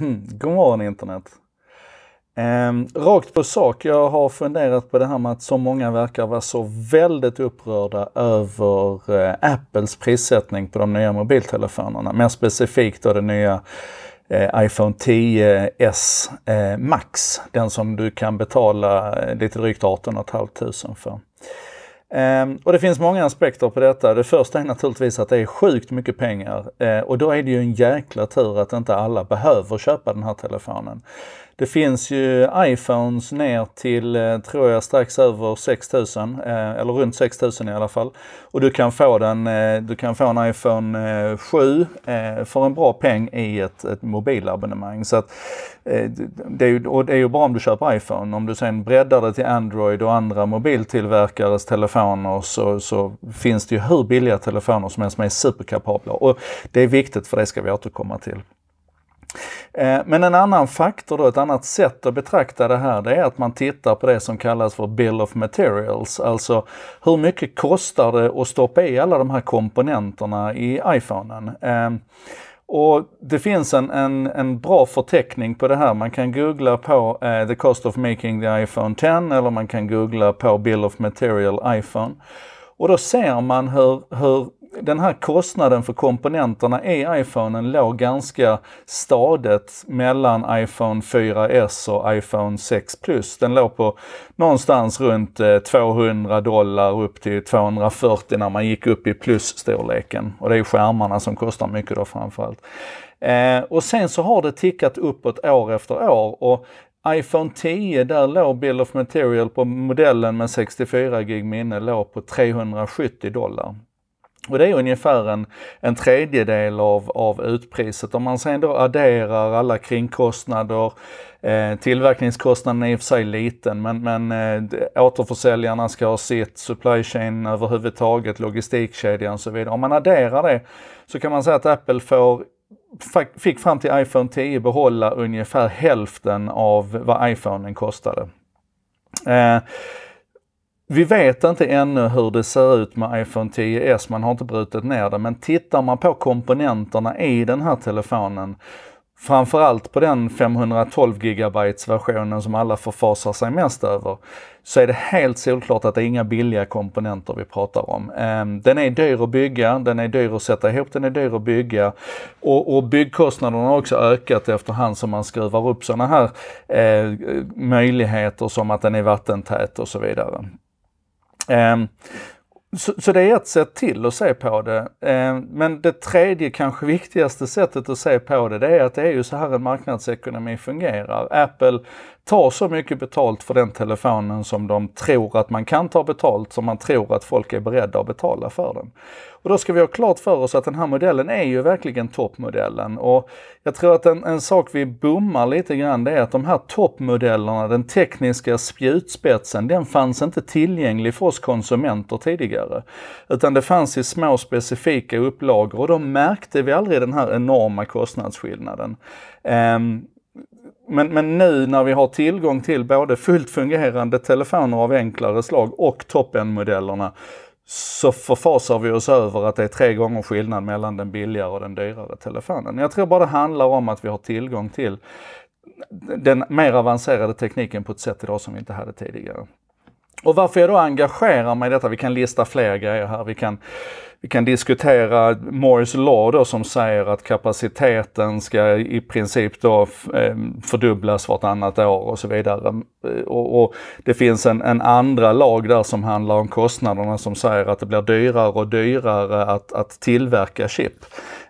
Mm. God morgon internet! Ehm, rakt på sak, jag har funderat på det här med att så många verkar vara så väldigt upprörda över eh, Apples prissättning på de nya mobiltelefonerna. Mer specifikt då det nya eh, iPhone 10s eh, Max. Den som du kan betala eh, lite drygt 18 500 för. Ehm, och det finns många aspekter på detta. Det första är naturligtvis att det är sjukt mycket pengar eh, och då är det ju en jäkla tur att inte alla behöver köpa den här telefonen. Det finns ju iPhones ner till, eh, tror jag, strax över 6000 eh, eller runt 6000 i alla fall. Och du kan få den, du kan få en iPhone 7 för en bra peng i ett, ett mobilabonnemang. Så att Eh, det är, ju, och det är ju bra om du köper iPhone. Om du sen breddar det till Android och andra mobiltillverkares telefoner så, så finns det ju hur billiga telefoner som helst som är superkapabla. Och det är viktigt för det ska vi återkomma till. Eh, men en annan faktor då, ett annat sätt att betrakta det här, det är att man tittar på det som kallas för Bill of Materials. Alltså hur mycket kostar det att stoppa i alla de här komponenterna i iPhonen? Eh, och det finns en, en, en bra förteckning på det här. Man kan googla på eh, the cost of making the iPhone 10 eller man kan googla på bill of material iPhone. Och då ser man hur, hur den här kostnaden för komponenterna i Iphone låg ganska stadigt mellan iPhone 4S och iPhone 6 Plus. Den låg på någonstans runt 200 eh, dollar upp till 240 när man gick upp i plusstorleken. Och det är skärmarna som kostar mycket då framförallt. Eh, och sen så har det tickat uppåt år efter år och iPhone 10, där låg Bill of Material på modellen med 64 gig minne låg på 370 dollar. Och det är ungefär en, en tredjedel av, av utpriset. Om man sen då adderar alla kringkostnader, eh, tillverkningskostnaden är i och för sig liten men, men eh, återförsäljarna ska ha sitt, supply chain överhuvudtaget, logistikkedjan och så vidare. Om man adderar det så kan man säga att Apple får fick fram till iPhone 10 behålla ungefär hälften av vad iPhonen kostade. Eh, vi vet inte ännu hur det ser ut med iPhone 10s, man har inte brutit ner det, men tittar man på komponenterna i den här telefonen, framförallt på den 512 GB versionen som alla förfasar sig mest över, så är det helt solklart att det är inga billiga komponenter vi pratar om. Ehm, den är dyr att bygga, den är dyr att sätta ihop, den är dyr att bygga och, och byggkostnaderna har också ökat efterhand som man skruvar upp sådana här eh, möjligheter som att den är vattentät och så vidare. Ehm, så, så, det är ett sätt till att se på det. Ehm, men det tredje, kanske viktigaste sättet att se på det, det är att det är ju så här en marknadsekonomi fungerar. Apple tar så mycket betalt för den telefonen som de tror att man kan ta betalt, som man tror att folk är beredda att betala för den. Och då ska vi ha klart för oss att den här modellen är ju verkligen toppmodellen. Och jag tror att en, en sak vi bommar lite grann det är att de här toppmodellerna, den tekniska spjutspetsen, den fanns inte tillgänglig för oss konsumenter tidigare. Utan det fanns i små specifika upplagor och då märkte vi aldrig den här enorma kostnadsskillnaden. Um, men, men nu när vi har tillgång till både fullt fungerande telefoner av enklare slag och toppen-modellerna så förfasar vi oss över att det är tre gånger skillnad mellan den billigare och den dyrare telefonen. Jag tror bara det handlar om att vi har tillgång till den mer avancerade tekniken på ett sätt idag som vi inte hade tidigare. Och varför jag då engagerar mig i detta, vi kan lista fler grejer här. Vi kan vi kan diskutera Moores Law då, som säger att kapaciteten ska i princip då eh, fördubblas vartannat år och så vidare. Mm, och, och det finns en, en, andra lag där som handlar om kostnaderna som säger att det blir dyrare och dyrare att, att tillverka chip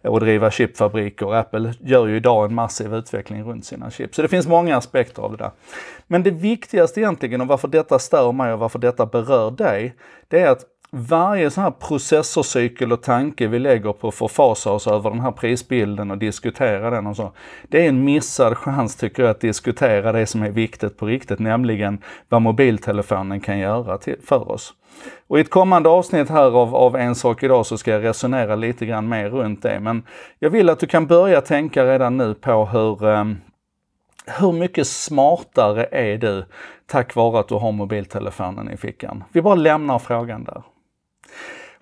och driva chipfabriker. Apple gör ju idag en massiv utveckling runt sina chip. Så det finns många aspekter av det där. Men det viktigaste egentligen och varför detta stör mig och varför detta berör dig, det är att varje sån här processorcykel och tanke vi lägger på att förfasa oss över den här prisbilden och diskutera den och så. Det är en missad chans tycker jag att diskutera det som är viktigt på riktigt, nämligen vad mobiltelefonen kan göra till, för oss. Och i ett kommande avsnitt här av, av En sak idag så ska jag resonera lite grann mer runt det. Men jag vill att du kan börja tänka redan nu på hur eh, hur mycket smartare är du tack vare att du har mobiltelefonen i fickan? Vi bara lämnar frågan där.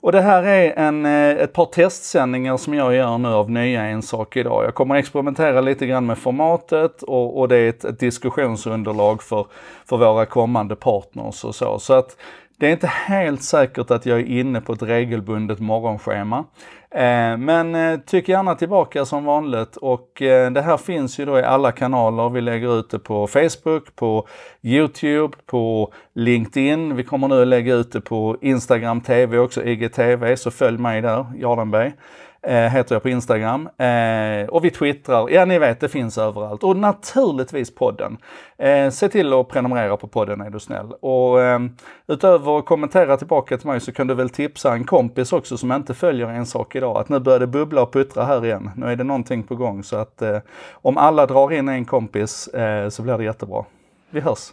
Och det här är en, eh, ett par testsändningar som jag gör nu av nya En sak idag. Jag kommer experimentera lite grann med formatet och, och det är ett, ett, diskussionsunderlag för, för våra kommande partners och så. Så att det är inte helt säkert att jag är inne på ett regelbundet morgonschema. Eh, men eh, tyck gärna tillbaka som vanligt och eh, det här finns ju då i alla kanaler. Vi lägger ut det på Facebook, på Youtube, på LinkedIn. Vi kommer nu att lägga ut det på Instagram TV också, IGTV, så följ mig där, Jardenberg. Eh, heter jag på Instagram. Eh, och vi twittrar. Ja, ni vet, det finns överallt. Och naturligtvis podden. Eh, se till att prenumerera på podden är du snäll. Och ehm, utöver att kommentera tillbaka till mig så kan du väl tipsa en kompis också som inte följer en sak idag. Att nu börjar det bubbla och puttra här igen. Nu är det någonting på gång så att om alla drar in en kompis så blir det jättebra. Vi hörs!